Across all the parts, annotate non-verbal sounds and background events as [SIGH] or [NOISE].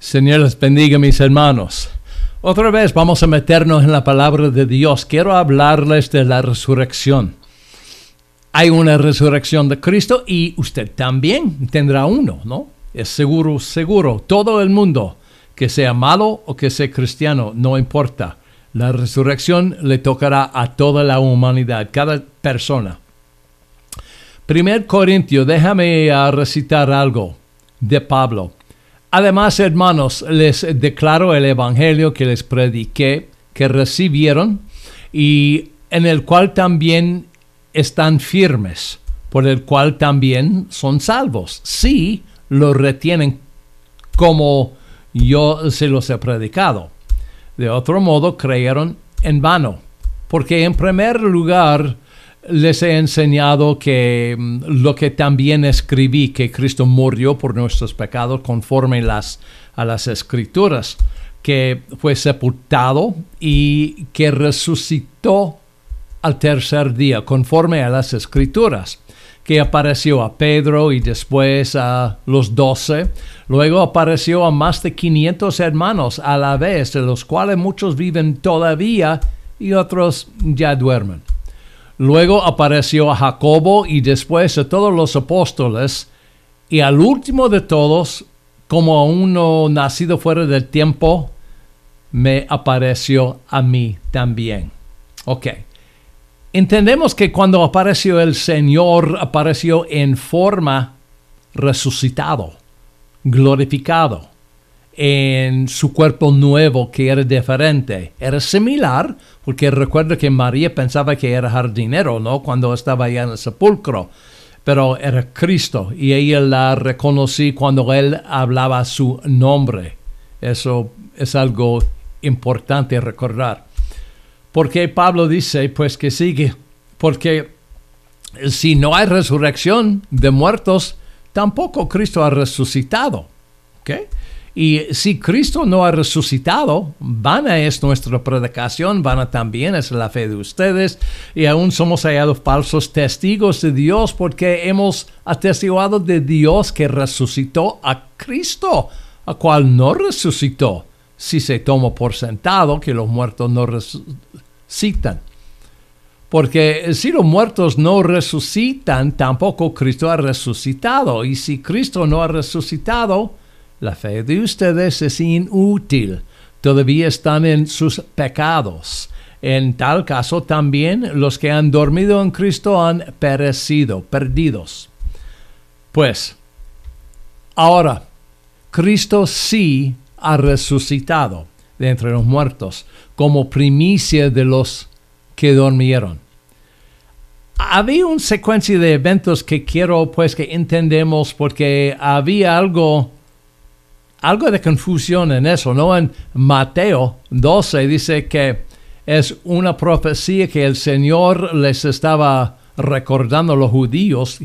Señor bendiga mis hermanos. Otra vez vamos a meternos en la palabra de Dios. Quiero hablarles de la resurrección. Hay una resurrección de Cristo y usted también tendrá uno, ¿no? Es seguro, seguro. Todo el mundo, que sea malo o que sea cristiano, no importa. La resurrección le tocará a toda la humanidad, cada persona. Primer Corintio, déjame recitar algo de Pablo. Además, hermanos, les declaro el Evangelio que les prediqué, que recibieron y en el cual también están firmes, por el cual también son salvos, si lo retienen como yo se los he predicado. De otro modo, creyeron en vano, porque en primer lugar les he enseñado que mm, lo que también escribí, que Cristo murió por nuestros pecados conforme a las escrituras, que fue sepultado y que resucitó al tercer día conforme a las escrituras que apareció a Pedro y después a los doce. Luego apareció a más de 500 hermanos a la vez, de los cuales muchos viven todavía y otros ya duermen. Luego apareció a Jacobo y después a todos los apóstoles, y al último de todos, como a uno nacido fuera del tiempo, me apareció a mí también. Ok. Entendemos que cuando apareció el Señor, apareció en forma resucitado, glorificado en su cuerpo nuevo que era diferente. Era similar, porque recuerdo que María pensaba que era jardinero, ¿no? Cuando estaba allá en el sepulcro. Pero era Cristo y ella la reconocí cuando él hablaba su nombre. Eso es algo importante recordar. Porque Pablo dice, pues que sigue, porque eh, si no hay resurrección de muertos, tampoco Cristo ha resucitado. ¿Okay? Y si Cristo no ha resucitado, vana es nuestra predicación, vana también es la fe de ustedes, y aún somos hallados falsos testigos de Dios porque hemos atestiguado de Dios que resucitó a Cristo, a cual no resucitó, si se toma por sentado que los muertos no resucitan. Porque si los muertos no resucitan, tampoco Cristo ha resucitado. Y si Cristo no ha resucitado, la fe de ustedes es inútil, todavía están en sus pecados. En tal caso también los que han dormido en Cristo han perecido, perdidos. Pues, ahora, Cristo sí ha resucitado de entre los muertos como primicia de los que durmieron. Había una secuencia de eventos que quiero pues que entendemos porque había algo algo de confusión en eso, ¿no? En Mateo 12 dice que es una profecía que el Señor les estaba recordando a los judíos,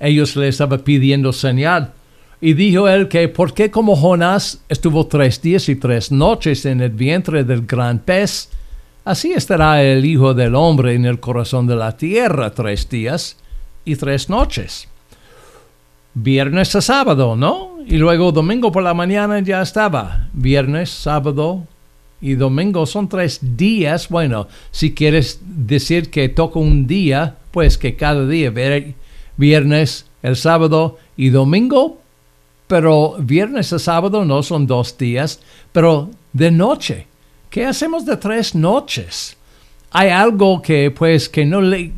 ellos le estaba pidiendo señal. Y dijo él que, ¿por qué como Jonás estuvo tres días y tres noches en el vientre del gran pez? Así estará el Hijo del Hombre en el corazón de la tierra tres días y tres noches. Viernes a sábado, ¿no? y luego domingo por la mañana ya estaba. Viernes, sábado y domingo son tres días. Bueno, si quieres decir que toco un día, pues que cada día, viernes, el sábado y domingo, pero viernes a sábado no son dos días, pero de noche. ¿Qué hacemos de tres noches? Hay algo que pues que no le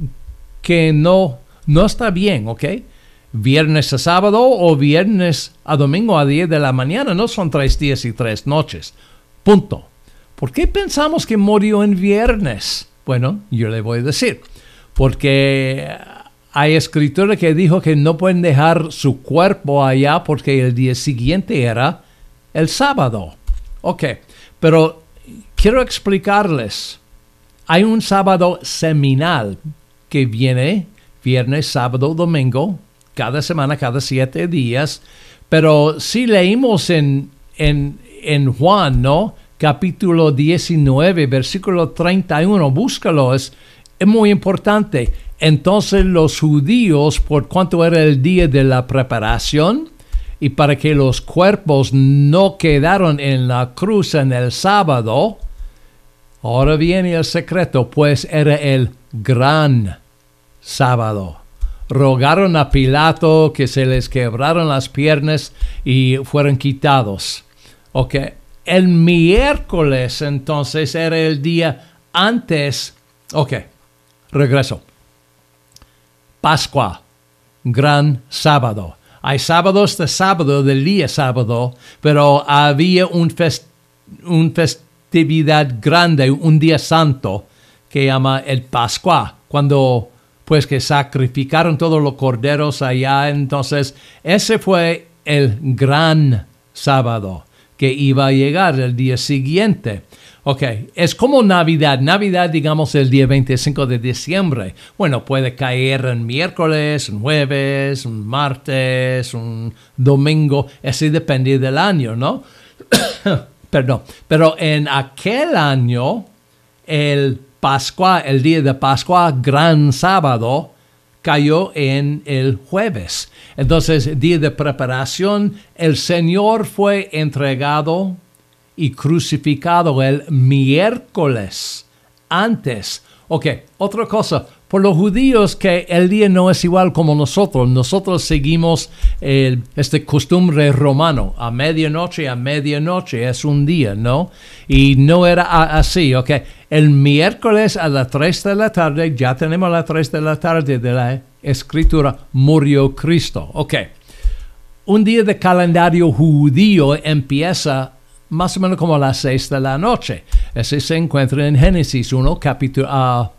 que no no está bien, ¿ok? viernes a sábado o viernes a domingo a 10 de la mañana. No son tres días y tres noches. Punto. ¿Por qué pensamos que murió en viernes? Bueno, yo le voy a decir. Porque hay escritura que dijo que no pueden dejar su cuerpo allá porque el día siguiente era el sábado. Ok, pero quiero explicarles. Hay un sábado seminal que viene viernes, sábado, domingo, cada semana, cada siete días. Pero si leímos en, en, Juan, ¿no? Capítulo 19, versículo 31. Búscalo, es, es muy importante. Entonces los judíos, por cuanto era el día de la preparación, y para que los cuerpos no quedaron en la cruz en el sábado, ahora viene el secreto, pues era el gran sábado rogaron a Pilato que se les quebraron las piernas y fueron quitados. Ok, el miércoles entonces era el día antes. Ok, regreso. Pascua, gran sábado. Hay sábados de sábado, del día sábado, pero había un, un festividad grande, un día santo que llama el Pascua, cuando pues que sacrificaron todos los corderos allá. Entonces, ese fue el gran sábado que iba a llegar el día siguiente. Ok, es como Navidad. Navidad, digamos, el día 25 de diciembre. Bueno, puede caer en miércoles, un jueves, un martes, un domingo. Así depende del año, ¿no? [COUGHS] Perdón. Pero en aquel año, el Pascua, el día de Pascua, gran sábado, cayó en el jueves. Entonces, día de preparación, el Señor fue entregado y crucificado el miércoles antes. Ok, otra cosa, por los judíos que el día no es igual como nosotros. Nosotros seguimos este costumbre romano. A medianoche, a medianoche es un día, ¿no? Y no era así, ¿ok? El miércoles a las 3 de la tarde, ya tenemos a las 3 de la tarde de la escritura, murió Cristo, ¿ok? Un día de calendario judío empieza más o menos como a las 6 de la noche. Ese se encuentra en Génesis 1, capítulo... a ah,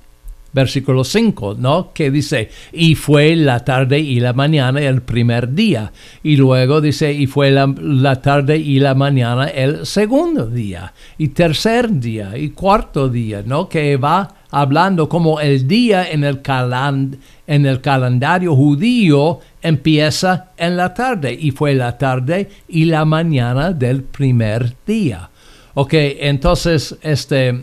versículo 5, ¿no? Que dice, y fue la tarde y la mañana el primer día. Y luego dice, y fue la, tarde y la mañana el segundo día. Y tercer día y cuarto día, ¿no? Que va hablando como el día en el, en el calendario judío empieza en la tarde. Y fue la tarde y la mañana del primer día. Ok, entonces, este,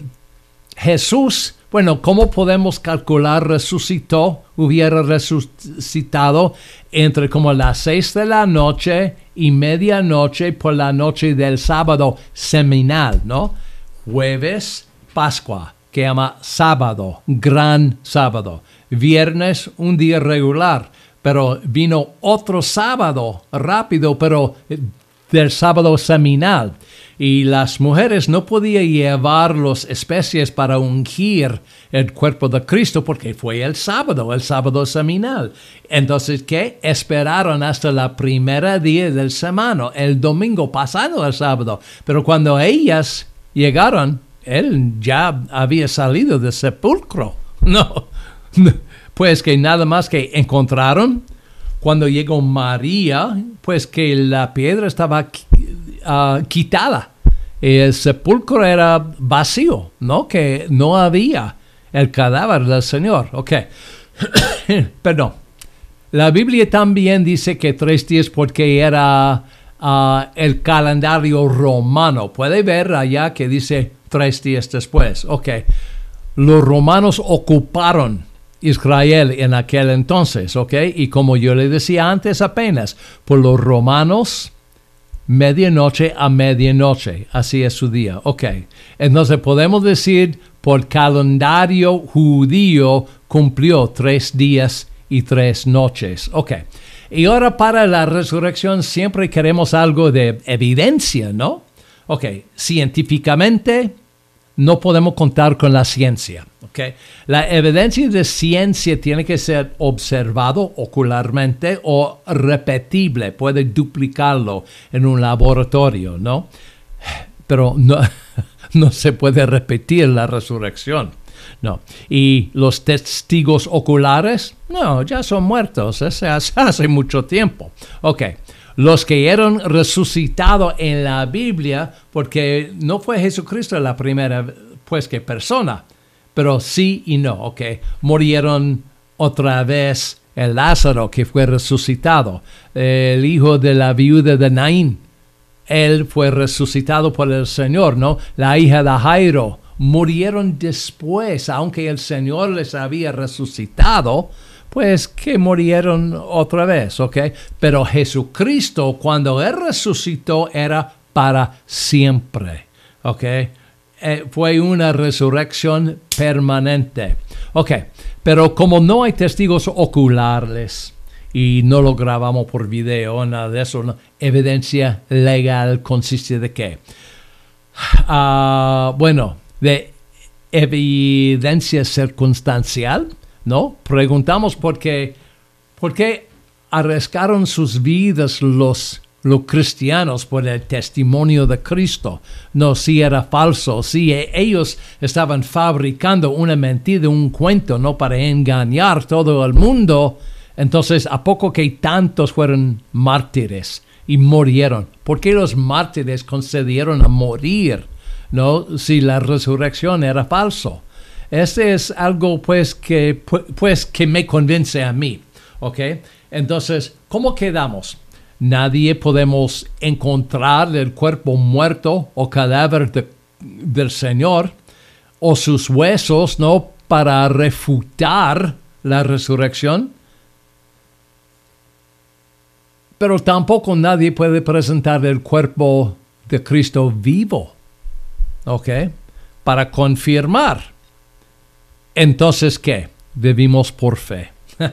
Jesús bueno, ¿cómo podemos calcular resucitó? Hubiera resucitado entre como las seis de la noche y medianoche por la noche del sábado seminal, ¿no? Jueves, Pascua, que llama sábado, gran sábado. Viernes, un día regular, pero vino otro sábado rápido, pero eh, del sábado seminal y las mujeres no podían llevar las especies para ungir el cuerpo de Cristo porque fue el sábado, el sábado seminal. Entonces, ¿qué? Esperaron hasta la primera día del semana, el domingo pasado el sábado. Pero cuando ellas llegaron, él ya había salido del sepulcro. [LAUGHS] No, pues que nada más que encontraron cuando llegó María, pues que la piedra estaba aquí. Ah, quitada. El sepulcro era vacío, ¿no? Que no había el cadáver del Señor. Ok. [COUGHS] Perdón. La Biblia también dice que tres días porque era ah, el calendario romano. Puede ver allá que dice tres días después. Ok. Los romanos ocuparon Israel en aquel entonces, ¿ok? Y como yo le decía antes apenas, por los romanos medianoche a medianoche. Así es su día. Ok. Entonces podemos decir, por calendario judío cumplió tres días y tres noches. Ok. Y ahora para la resurrección siempre queremos algo de evidencia, ¿no? Ok. Científicamente no podemos contar con la ciencia. ¿okay? La evidencia de ciencia tiene que ser observado ocularmente o repetible, puede duplicarlo en un laboratorio, ¿no? Pero no, [LAUGHS] no se puede repetir la resurrección. No. ¿Y los testigos oculares? No, ya son muertos, Ese ¿eh? hace, [LAUGHS] hace mucho tiempo. Ok, los que eran resucitados en la Biblia, porque no fue Jesucristo la primera pues que persona, pero sí y no, ok. Murieron otra vez el Lázaro que fue resucitado, el hijo de la viuda de Naín, él fue resucitado por el Señor, ¿no? La hija de Jairo murieron después, aunque el Señor les había resucitado, pues que murieron otra vez, ¿ok? Pero Jesucristo cuando Él resucitó era para siempre, ¿ok? Eh, fue una resurrección permanente, ¿ok? Pero como no hay testigos oculares, y no lo grabamos por video, nada de eso. Evidencia legal consiste de qué? Ah, bueno, de evidencia circunstancial ¿no? Preguntamos por qué, por qué arriesgaron sus vidas los, los cristianos por el testimonio de Cristo. No, si era falso, si e, ellos estaban fabricando una mentira, un cuento, ¿no? Para engañar todo el mundo. Entonces, ¿a poco que tantos fueron mártires y murieron? ¿Por qué los mártires concedieron a morir? ¿No? Si la resurrección era falso. Ese es algo pues que, pues, que me convence a mí, ¿ok? Entonces, ¿cómo quedamos? Nadie podemos encontrar el cuerpo muerto o cadáver del Señor o sus huesos, ¿no? Para refutar la resurrección. Pero tampoco nadie puede presentar el cuerpo de Cristo vivo, ¿ok? Para confirmar entonces, ¿qué? Vivimos por fe. [LAUGHS]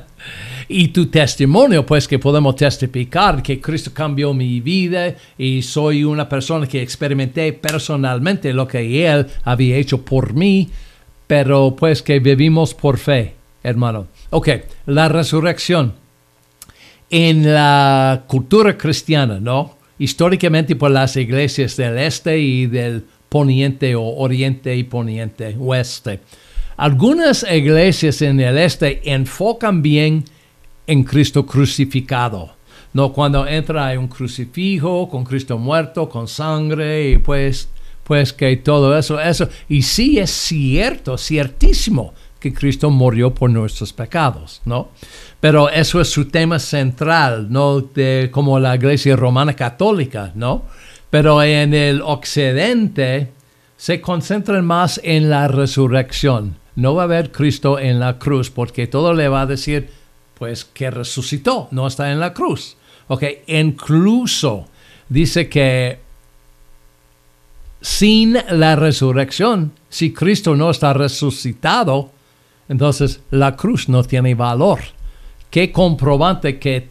y tu testimonio, pues que podemos testificar que Cristo cambió mi vida y soy una persona que experimenté personalmente lo que Él había hecho por mí, pero pues que vivimos por fe, hermano. Ok, la resurrección. En la cultura cristiana, ¿no? Históricamente por las iglesias del este y del poniente o oriente y poniente, oeste algunas iglesias en el este enfocan bien en Cristo crucificado. No cuando entra un crucifijo con Cristo muerto, con sangre y pues pues que todo eso eso y sí es cierto, ciertísimo que Cristo murió por nuestros pecados, ¿no? Pero eso es su tema central, no como la Iglesia Romana Católica, ¿no? Pero en el occidente se concentren más en la resurrección. No va a haber Cristo en la cruz porque todo le va a decir, pues que resucitó, no está en la cruz. Ok, incluso dice que sin la resurrección, si Cristo no está resucitado, entonces la cruz no tiene valor. ¿Qué, comprobante que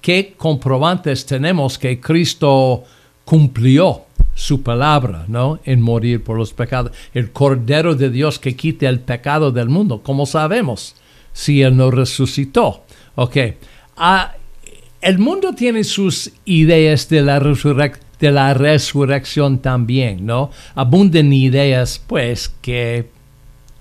qué comprobantes tenemos que Cristo cumplió su palabra, ¿no? En morir por los pecados. El Cordero de Dios que quita el pecado del mundo. ¿Cómo sabemos? Si Él no resucitó. Ok. Ah, el mundo tiene sus ideas de la, resurrección también, ¿no? Abunden ideas, pues, que,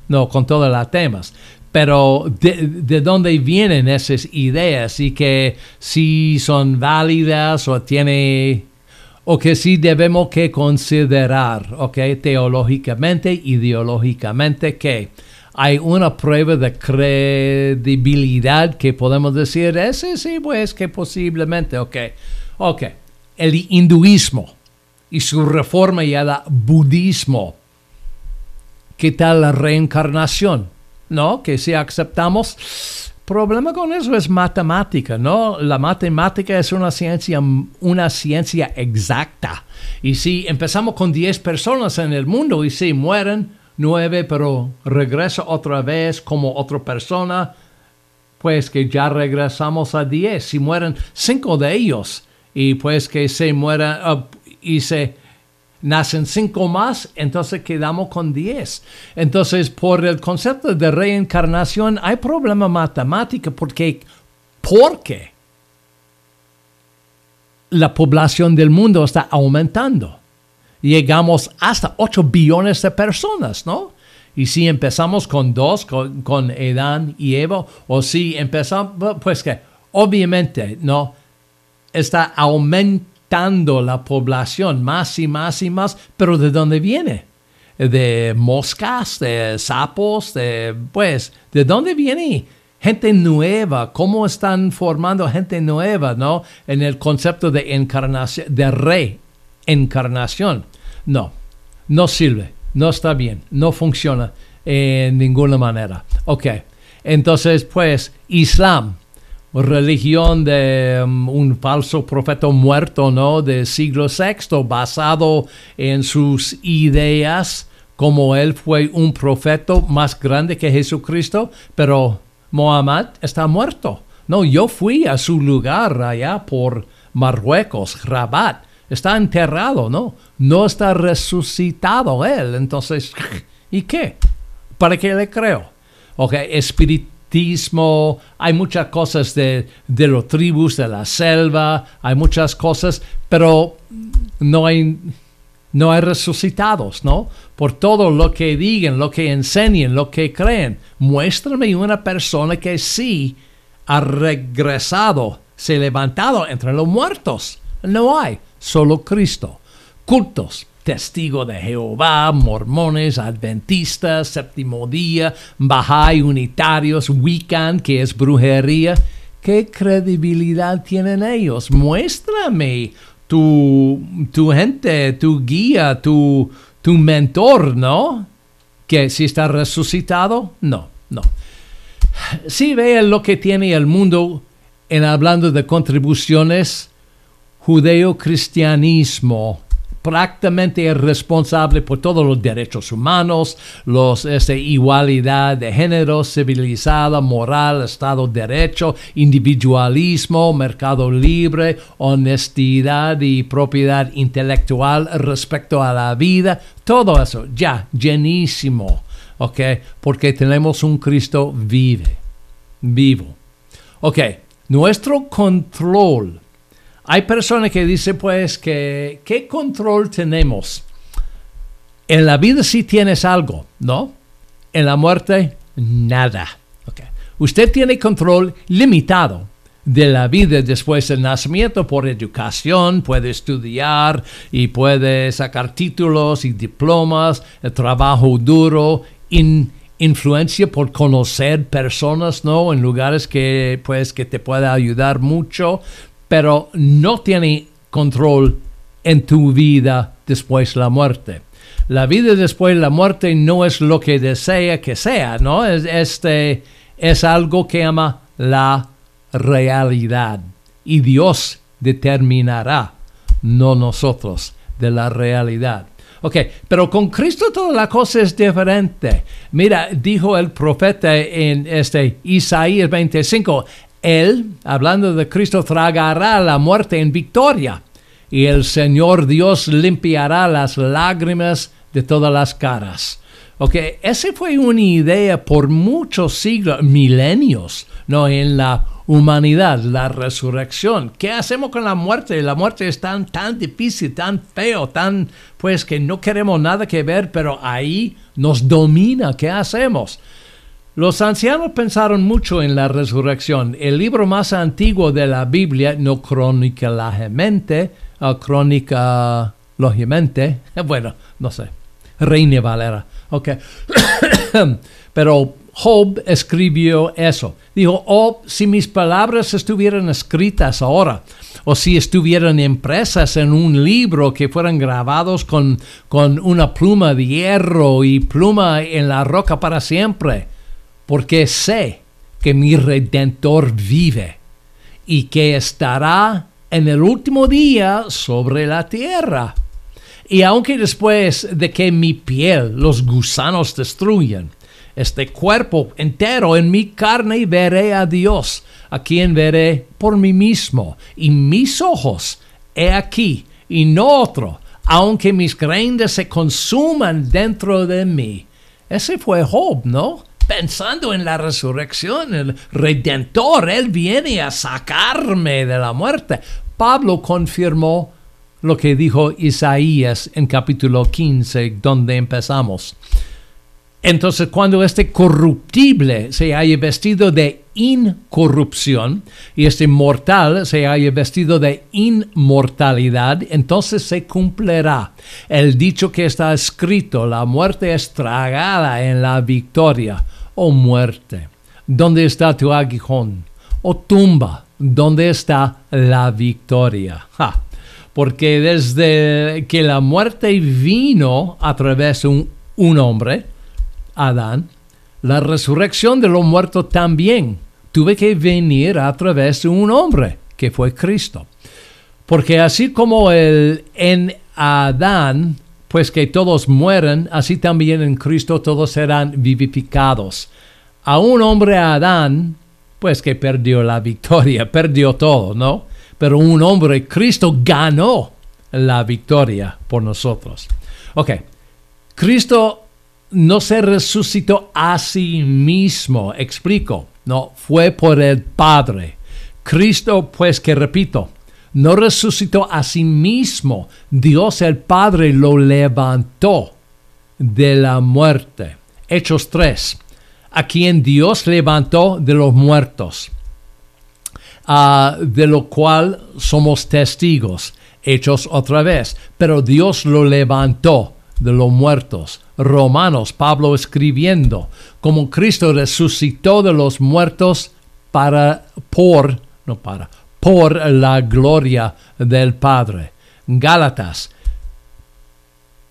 no, con todas las temas pero de, de, dónde vienen esas ideas y que si son válidas o tiene o que sí debemos que considerar, ¿ok? Teológicamente, ideológicamente, que hay una prueba de credibilidad que podemos decir, ese sí, pues que posiblemente, ok, ok, el hinduismo y su reforma el budismo, ¿qué tal la reencarnación? ¿No? Que si aceptamos problema con eso es matemática, ¿no? La matemática es una ciencia, una ciencia exacta. Y si empezamos con 10 personas en el mundo y si mueren 9, pero regresa otra vez como otra persona, pues que ya regresamos a 10. Si mueren 5 de ellos y pues que se mueran uh, y se nacen cinco más, entonces quedamos con diez. Entonces, por el concepto de reencarnación, hay problema matemático porque, porque la población del mundo está aumentando. Llegamos hasta 8 billones de personas, ¿no? Y si empezamos con dos, con, Edán y Evo, o si empezamos, pues que obviamente, ¿no? Está aumentando la población más y más y más, pero ¿de dónde viene? De moscas, de sapos, de pues, ¿de dónde viene? Gente nueva, cómo están formando gente nueva, ¿no? En el concepto de encarnación, de reencarnación. No, no sirve, no está bien, no funciona en ninguna manera. Ok, entonces pues, Islam religión de um, un falso profeta muerto, ¿no? De siglo VI, basado en sus ideas, como él fue un profeta más grande que Jesucristo, pero Mohammed está muerto. No, yo fui a su lugar allá por Marruecos, Rabat. Está enterrado, ¿no? No está resucitado él. Entonces, [LAUGHS] ¿y qué? ¿Para qué le creo? Ok, espiritual hay muchas cosas de, los tribus, de la selva, hay muchas cosas, pero no hay, no hay resucitados, ¿no? Por todo lo que digan, lo que enseñen, lo que creen. Muéstrame una persona que sí ha regresado, se ha levantado entre los muertos. No hay, solo Cristo. Cultos, testigo de Jehová, mormones, adventistas, séptimo día, bahá'í, unitarios, wiccan, que es brujería. ¿Qué credibilidad tienen ellos? Muéstrame tu, gente, tu guía, tu, tu mentor, ¿no? Que si está resucitado, no, no. Si vean lo que tiene el mundo en hablando de contribuciones, judeocristianismo prácticamente es responsable por todos los derechos humanos, los de este, igualdad de género, civilizada, moral, Estado de Derecho, individualismo, mercado libre, honestidad y propiedad intelectual respecto a la vida, todo eso, ya, llenísimo, ¿ok? Porque tenemos un Cristo vive, vivo. Ok, nuestro control hay personas que dicen pues que qué control tenemos. En la vida sí tienes algo, ¿no? En la muerte, nada. Usted tiene control limitado de la vida después del nacimiento por educación, puede estudiar y puede sacar títulos y diplomas, trabajo duro, influencia por conocer personas, ¿no? En lugares que pues que te pueda ayudar mucho, pero no tiene control en tu vida después de la muerte. La vida después de la muerte no es lo que desea que sea, ¿no? Es, este, es algo que ama la realidad. Y Dios determinará, no nosotros, de la realidad. Ok, pero con Cristo toda la cosa es diferente. Mira, dijo el profeta en este Isaías 25, él, hablando de Cristo, tragará la muerte en victoria y el Señor Dios limpiará las lágrimas de todas las caras. Ok, esa fue una idea por muchos siglos, milenios, ¿no? En la humanidad, la resurrección. ¿Qué hacemos con la muerte? La muerte es tan, tan difícil, tan feo, tan, pues que no queremos nada que ver, pero ahí nos domina. ¿Qué hacemos? Los ancianos pensaron mucho en la resurrección. El libro más antiguo de la Biblia, no crónica la lógicamente, ah, crónica lógicamente, [LAUGHS] bueno, no sé, Reina Valera, ok. [COUGHS] Pero Job escribió eso. Dijo, oh, si mis palabras estuvieran escritas ahora, o si estuvieran impresas en un libro que fueran grabados con, con una pluma de hierro y pluma en la roca para siempre porque sé que mi redentor vive y que estará en el último día sobre la tierra. Y aunque después de que mi piel los gusanos destruyen, este cuerpo entero en mi carne veré a Dios, a quien veré por mí mismo, y mis ojos he aquí, y no otro, aunque mis grandes se consuman dentro de mí. Ese fue Job, ¿no? pensando en la resurrección, el redentor, Él viene a sacarme de la muerte. Pablo confirmó lo que dijo Isaías en capítulo 15, donde empezamos. Entonces, cuando este corruptible se haya vestido de incorrupción y este mortal se haya vestido de inmortalidad, entonces se cumplirá el dicho que está escrito, la muerte es tragada en la victoria. ¿O muerte, ¿dónde está tu aguijón? ¿O tumba, ¿dónde está la victoria? porque desde que la muerte vino a través de un, hombre, Adán, la resurrección de los muertos también tuve que venir a través de un hombre, que fue Cristo. Porque así como el, en Adán pues que todos mueren, así también en Cristo todos serán vivificados. A un hombre Adán, pues que perdió la victoria, [LAUGHS] perdió todo, ¿no? Pero un hombre, Cristo, ganó la victoria por nosotros. Ok, Cristo no se resucitó a sí mismo, explico, no, fue por el Padre. Cristo, pues que repito, no resucitó a sí mismo, Dios el Padre lo levantó de la muerte. Hechos 3, a quien Dios levantó de los muertos, ah, de lo cual somos testigos. Hechos otra vez, pero Dios lo levantó de los muertos. Romanos, Pablo escribiendo, como Cristo resucitó de los muertos para, por, no para, por la gloria del Padre. Gálatas.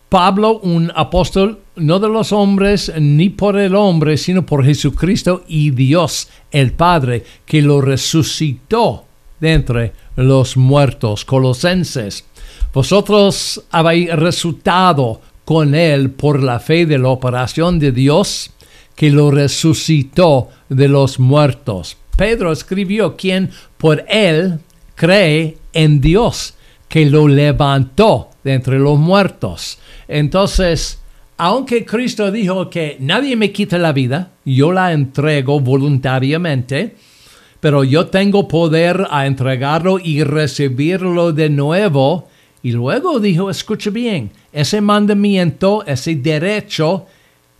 Pablo, un apóstol, no de los hombres, ni por el hombre, sino por Jesucristo y Dios, el Padre, que lo resucitó de entre los muertos. Colosenses. Vosotros habéis resultado con él por la fe de la operación de Dios, que lo resucitó de los muertos. Pedro escribió quien por él cree en Dios, que lo levantó de entre los muertos. Entonces, aunque Cristo dijo que nadie me quita la vida, yo la entrego voluntariamente, pero yo tengo poder a entregarlo y recibirlo de nuevo. Y luego dijo, escuche bien, ese mandamiento, ese derecho,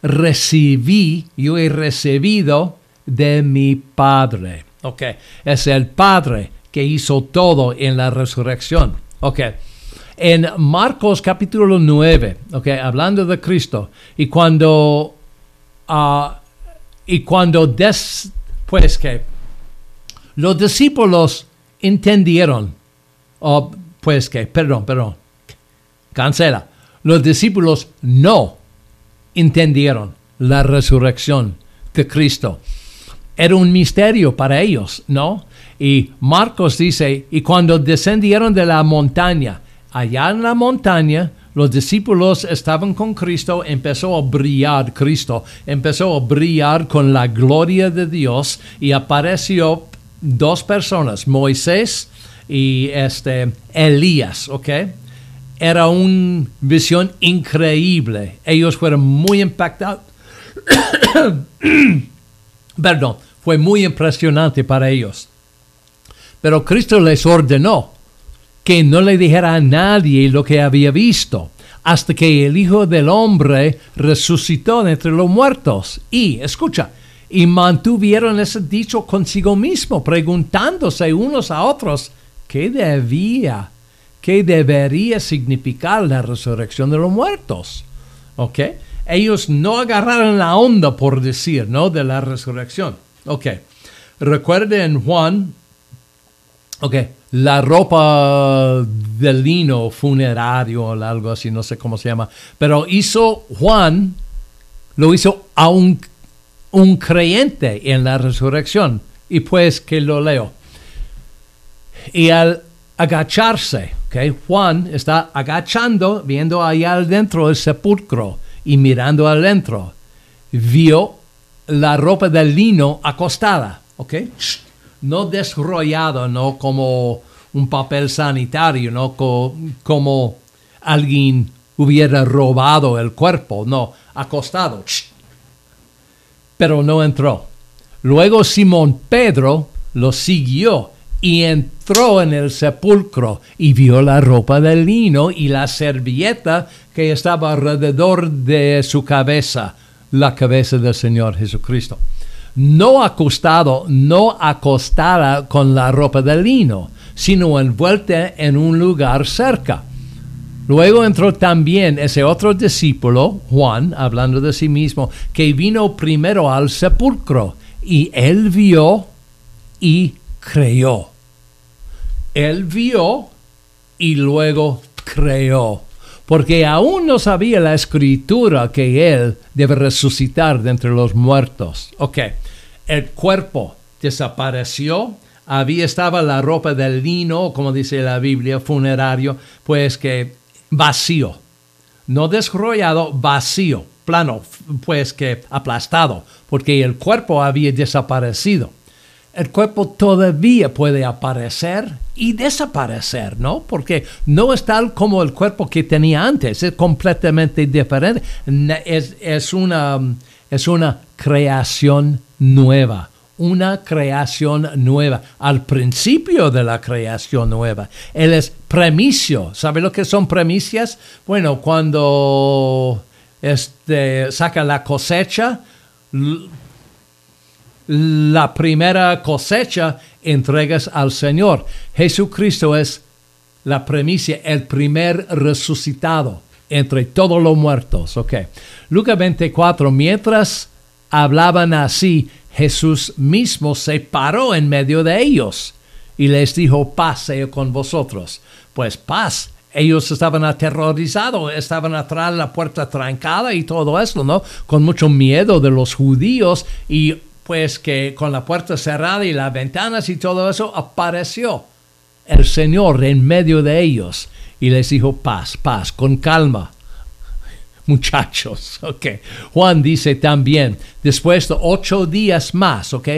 recibí, yo he recibido de mi Padre. Ok, es el Padre que hizo todo en la resurrección. Ok. En Marcos capítulo 9, okay, hablando de Cristo, y cuando, ah, y cuando después que los discípulos entendieron, pues que, perdón, perdón, cancela, los discípulos no entendieron la resurrección de Cristo era un misterio para ellos, ¿no? Y Marcos dice, y cuando descendieron de la montaña, allá en la montaña, los discípulos estaban con Cristo, empezó a brillar Cristo, empezó a brillar con la gloria de Dios y apareció dos personas, Moisés y este Elías, ¿ok? Era una visión increíble. Ellos fueron muy impactados. Perdón, fue muy impresionante para ellos. Pero Cristo les ordenó que no le dijera a nadie lo que había visto, hasta que el Hijo del Hombre resucitó entre los muertos. Y, escucha, y mantuvieron ese dicho consigo mismo, preguntándose unos a otros qué debía, qué debería significar la resurrección de los muertos. ¿Ok? ellos no agarraron la onda, por decir, ¿no? De la resurrección. Ok. recuerden Juan, ok, la ropa de lino funerario o algo así, no sé cómo se llama. Pero hizo Juan, lo hizo a un, creyente en la resurrección. Y pues que lo leo. Y al agacharse, okay, Juan está agachando, viendo allá adentro el sepulcro y mirando adentro, vio la ropa del lino acostada, ¿ok? No desrollada, ¿no? Como un papel sanitario, ¿no? como alguien hubiera robado el cuerpo, no, acostado. Pero no entró. Luego Simón Pedro lo siguió y entró en el sepulcro y vio la ropa de lino y la servilleta que estaba alrededor de su cabeza, la cabeza del Señor Jesucristo. No acostado, no acostada con la ropa de lino, sino envuelta en un lugar cerca. Luego entró también ese otro discípulo, Juan, hablando de sí mismo, que vino primero al sepulcro y él vio y creyó. Él vio y luego creyó porque aún no sabía la escritura que Él debe resucitar de entre los muertos. Ok, el cuerpo desapareció, había estaba la ropa del lino, como dice la Biblia, funerario, pues que vacío, no desarrollado, vacío, plano, pues que aplastado, porque el cuerpo había desaparecido el cuerpo todavía puede aparecer y desaparecer, ¿no? Porque no es tal como el cuerpo que tenía antes, es completamente diferente, es, una, es una creación nueva una creación nueva, al principio de la creación nueva. Él es premicio. ¿Sabe lo que son premicias? Bueno, cuando este, saca la cosecha, la primera cosecha entregas al Señor. Jesucristo es la primicia, el primer resucitado entre todos los muertos. Ok. Lucas 24, mientras hablaban así, Jesús mismo se paró en medio de ellos y les dijo, pase con vosotros. Pues paz. Ellos estaban aterrorizados, estaban atrás la puerta trancada y todo eso, ¿no? Con mucho miedo de los judíos y pues que con la puerta cerrada y las ventanas y todo eso, apareció el Señor en medio de ellos y les dijo, paz, paz, con calma. [LAUGHS] Muchachos, [LAUGHS] ok. Juan dice también, después de ocho días más, ok,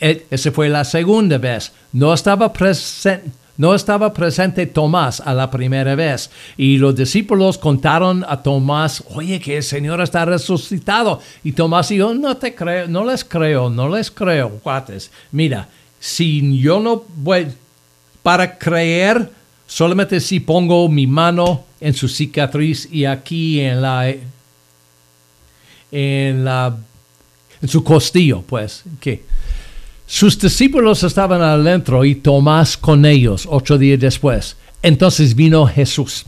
e, esa fue la segunda vez, no estaba presente no estaba presente Tomás a la primera vez y los discípulos contaron a Tomás, oye, que el Señor está resucitado. Y Tomás dijo, no te creo, no les creo, no les creo, cuates. Mira, si yo no voy para creer, solamente si pongo mi mano en su cicatriz y aquí en la en la en su costillo, pues, qué. Sus discípulos estaban adentro y Tomás con ellos ocho días después. Entonces vino Jesús,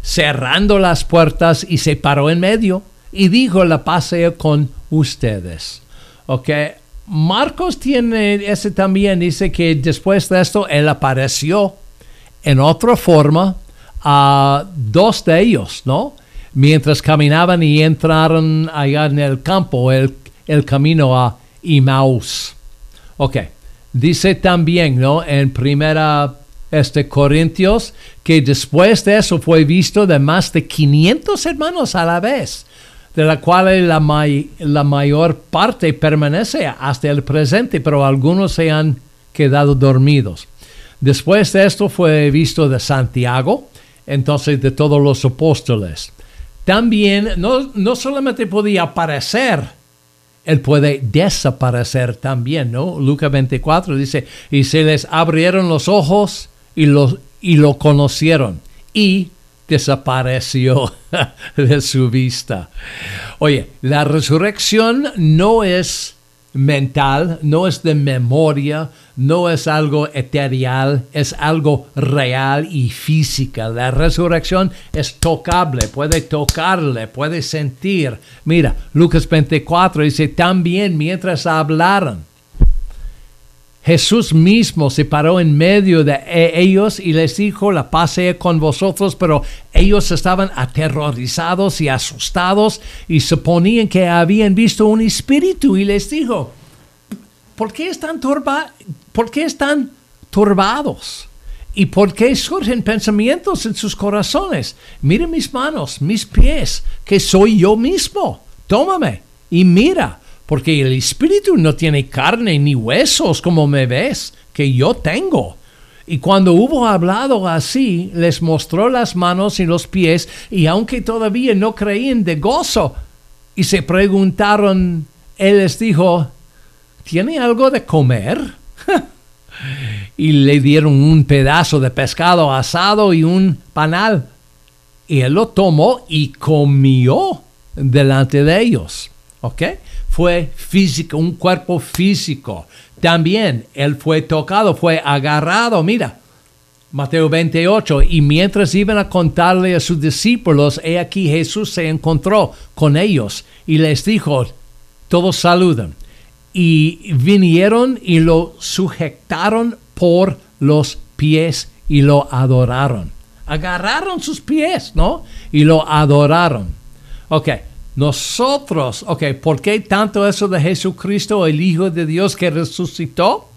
cerrando las puertas y se paró en medio y dijo la sea con ustedes. Ok, Marcos tiene ese también, dice que después de esto él apareció en otra forma a dos de ellos, ¿no? Mientras caminaban y entraron allá en el campo, el, el camino a Imaus. Ok, dice también, ¿no? En primera este Corintios, que después de eso fue visto de más de 500 hermanos a la vez, de la cual la, la mayor parte permanece hasta el presente, pero algunos se han quedado dormidos. Después de esto fue visto de Santiago, entonces de todos los apóstoles. También no, no solamente podía aparecer él puede desaparecer también, ¿no? Lucas 24 dice, y se les abrieron los ojos y, y lo conocieron y desapareció [LAUGHS] de su vista. Oye, la resurrección no es mental, no es de memoria, no es algo etereal es algo real y física. La resurrección es tocable, puede tocarle, puede sentir. Mira, Lucas 24 dice, también mientras hablaron, Jesús mismo se paró en medio de e-, ellos y les dijo, la paz sea con vosotros, pero ellos estaban aterrorizados y asustados y suponían que habían visto un espíritu y les dijo, ¿por qué están, turbados? ¿Y por qué surgen pensamientos en sus corazones? Miren mis manos, mis pies, que soy yo mismo. Tómame y mira porque el espíritu no tiene carne ni huesos como me ves, que yo tengo. Y cuando hubo hablado así, les mostró las manos y los pies, y aunque todavía no creían de gozo, y se preguntaron, él les dijo, ¿tiene algo de comer? [LAUGHS] y le dieron un pedazo de pescado asado y un panal. Y él lo tomó y comió delante de ellos. ¿Ok? fue físico, un cuerpo físico. También él fue tocado, fue agarrado, mira. Mateo 28, y mientras iban a contarle a sus discípulos, he aquí Jesús se encontró con ellos y les dijo, todos saludan. Y vinieron y lo sujetaron por los pies y lo adoraron. Agarraron sus pies, ¿no? Y lo adoraron. Ok, nosotros, ok, ¿por qué tanto eso de Jesucristo, el Hijo de Dios que resucitó?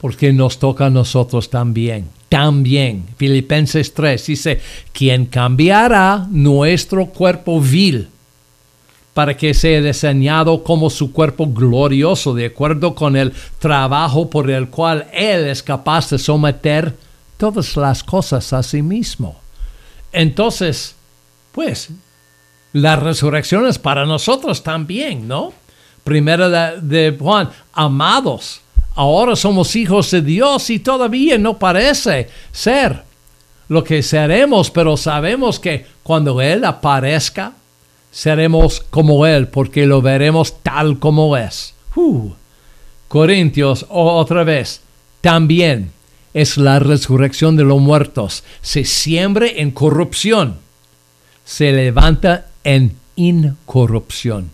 Porque nos toca a nosotros también, también. Filipenses 3 dice, quien cambiará nuestro cuerpo vil para que sea diseñado como su cuerpo glorioso, de acuerdo con el trabajo por el cual Él es capaz de someter todas las cosas a sí mismo. Entonces, pues la resurrección es para nosotros también, ¿no? Primera de, Juan, amados, ahora somos hijos de Dios y todavía no parece ser lo que seremos, pero sabemos que cuando Él aparezca, seremos como Él, porque lo veremos tal como es. Uh. Corintios, otra vez, también es la resurrección de los muertos. Se siembre en corrupción, se levanta en incorrupción.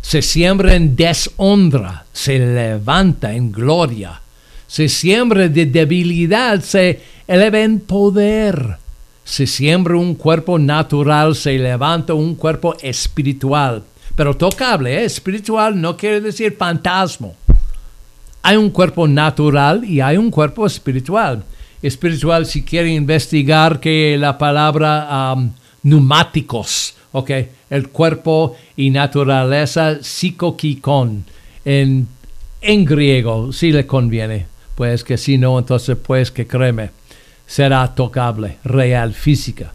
Se siembra en deshonra, se levanta en gloria. Se siembra de debilidad, se eleva en poder. Se siembra un cuerpo natural, se levanta un cuerpo espiritual. Pero tocable, ¿eh? espiritual no quiere decir fantasma. Hay un cuerpo natural y hay un cuerpo espiritual. Espiritual, si quiere investigar que la palabra neumáticos el cuerpo y naturaleza psicoquicón en, en griego, si le conviene, pues que si no, entonces pues que créeme, será tocable, real, física.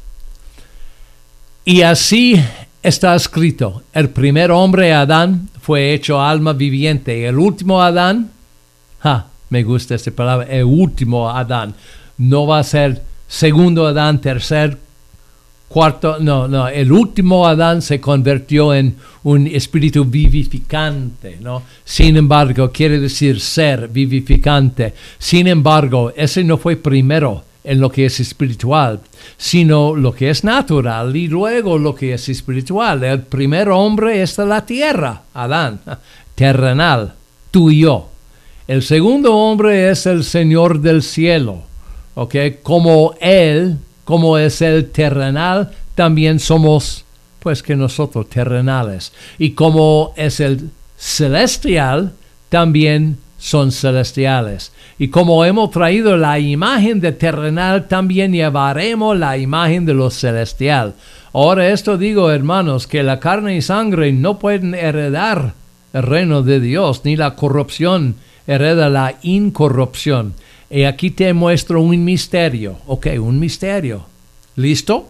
Y así está escrito, el primer hombre Adán fue hecho alma viviente, el último Adán, me gusta esta palabra, el último Adán, no va a ser segundo Adán, tercer, cuarto, no, no, el último Adán se convirtió en un espíritu vivificante, ¿no? Sin embargo, quiere decir ser vivificante. Sin embargo, ese no fue primero en lo que es espiritual, sino lo que es natural y luego lo que es espiritual. El primer hombre es la tierra, Adán, [LAUGHS] terrenal, tú y yo. El segundo hombre es el Señor del cielo, ¿ok? Como Él como es el terrenal, también somos, pues que nosotros, terrenales. Y como es el celestial, también son celestiales. Y como hemos traído la imagen de terrenal, también llevaremos la imagen de lo celestial. Ahora esto digo, hermanos, que la carne y sangre no pueden heredar el reino de Dios, ni la corrupción hereda la incorrupción y eh, aquí te muestro un misterio. Ok, un misterio. ¿Listo?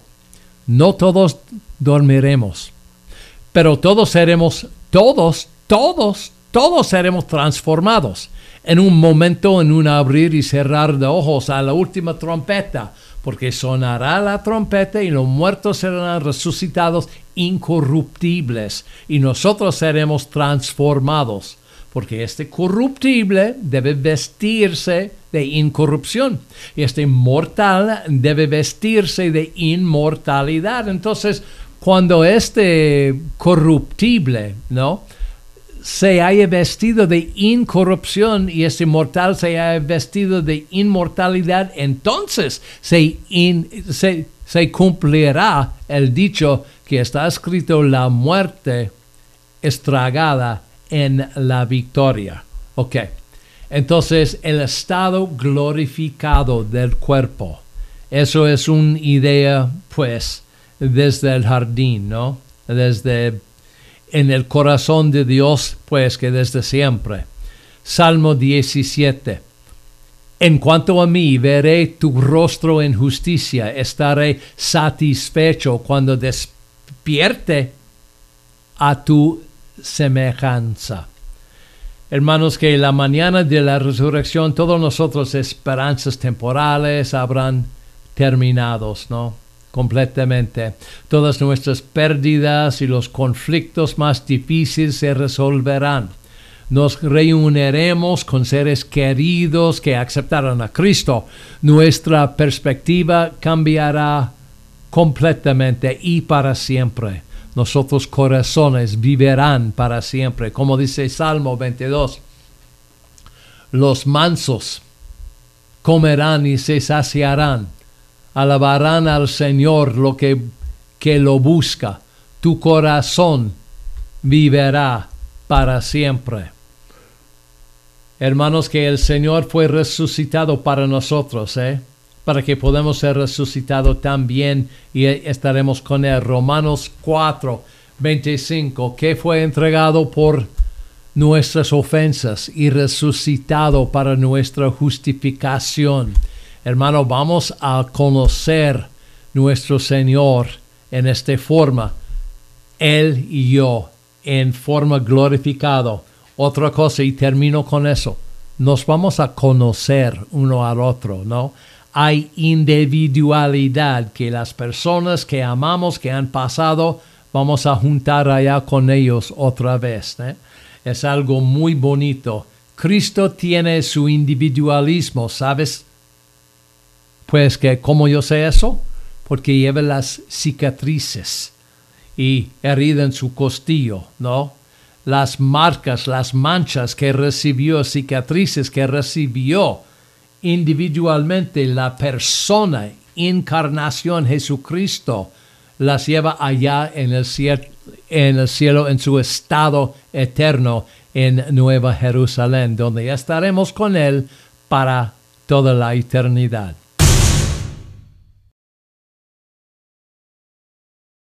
No todos dormiremos, pero todos seremos, todos, todos, todos seremos transformados en un momento, en un abrir y cerrar de ojos a la última trompeta, porque sonará la trompeta y los muertos serán resucitados incorruptibles y nosotros seremos transformados porque este corruptible debe vestirse de incorrupción y este mortal debe vestirse de inmortalidad. Entonces, cuando este corruptible, ¿no? se haya vestido de incorrupción y este mortal se haya vestido de inmortalidad, entonces se, se cumplirá el dicho que está escrito, la muerte estragada en la victoria. Ok. Entonces, el estado glorificado del cuerpo. Eso es una idea, pues, desde el jardín, ¿no? Desde en el corazón de Dios, pues, que desde siempre. Salmo 17. En cuanto a mí, veré tu rostro en justicia, estaré satisfecho cuando despierte a tu semejanza. Hermanos, que la mañana de la resurrección todos nosotros esperanzas temporales habrán terminados, ¿no? Completamente. Todas nuestras pérdidas y los conflictos más difíciles se resolverán. Nos reuniremos con seres queridos que aceptaron a Cristo. Nuestra perspectiva cambiará completamente y para siempre nuestros corazones vivirán para siempre. Como dice Salmo 22, los mansos comerán y se saciarán, alabarán al Señor lo que, que lo busca, tu corazón vivirá para siempre. Hermanos, que el Señor fue resucitado para nosotros, ¿eh? para que podamos ser resucitados también y estaremos con él. Romanos 4, 25, que fue entregado por nuestras ofensas y resucitado para nuestra justificación. Hermano, vamos a conocer nuestro Señor en esta forma, Él y yo, en forma glorificado. Otra cosa, y termino con eso, nos vamos a conocer uno al otro, ¿no? hay individualidad, que las personas que amamos, que han pasado, vamos a juntar allá con ellos otra vez. ¿eh? Es algo muy bonito. Cristo tiene su individualismo, ¿sabes? Pues que, ¿cómo yo sé eso? Porque lleva las cicatrices y herida en su costillo, ¿no? Las marcas, las manchas que recibió, cicatrices que recibió individualmente la persona, encarnación Jesucristo, las lleva allá en el, cielo, en el cielo, en su estado eterno, en Nueva Jerusalén, donde estaremos con Él para toda la eternidad.